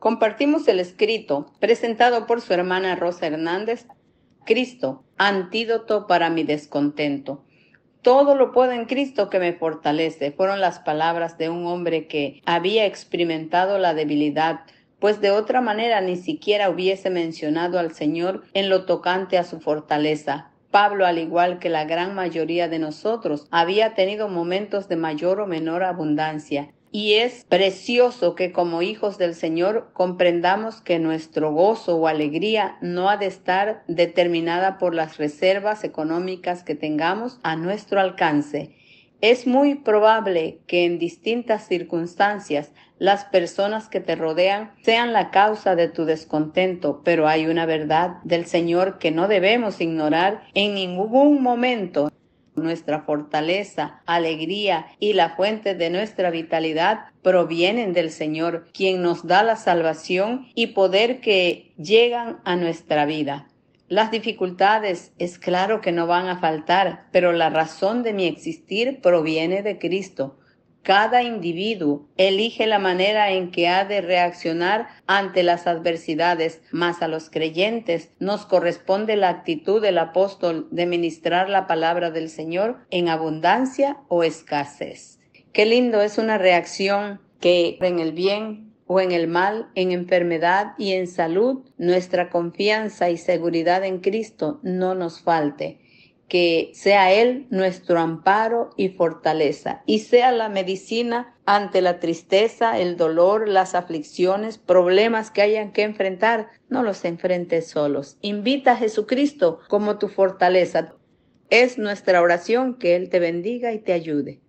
Compartimos el escrito presentado por su hermana Rosa Hernández, Cristo, antídoto para mi descontento. Todo lo puedo en Cristo que me fortalece, fueron las palabras de un hombre que había experimentado la debilidad, pues de otra manera ni siquiera hubiese mencionado al Señor en lo tocante a su fortaleza. Pablo, al igual que la gran mayoría de nosotros, había tenido momentos de mayor o menor abundancia, y es precioso que como hijos del Señor comprendamos que nuestro gozo o alegría no ha de estar determinada por las reservas económicas que tengamos a nuestro alcance. Es muy probable que en distintas circunstancias las personas que te rodean sean la causa de tu descontento, pero hay una verdad del Señor que no debemos ignorar en ningún momento. Nuestra fortaleza, alegría y la fuente de nuestra vitalidad provienen del Señor, quien nos da la salvación y poder que llegan a nuestra vida. Las dificultades es claro que no van a faltar, pero la razón de mi existir proviene de Cristo. Cada individuo elige la manera en que ha de reaccionar ante las adversidades, mas a los creyentes nos corresponde la actitud del apóstol de ministrar la palabra del Señor en abundancia o escasez. Qué lindo es una reacción que en el bien o en el mal, en enfermedad y en salud, nuestra confianza y seguridad en Cristo no nos falte que sea Él nuestro amparo y fortaleza, y sea la medicina ante la tristeza, el dolor, las aflicciones, problemas que hayan que enfrentar, no los enfrentes solos. Invita a Jesucristo como tu fortaleza. Es nuestra oración que Él te bendiga y te ayude.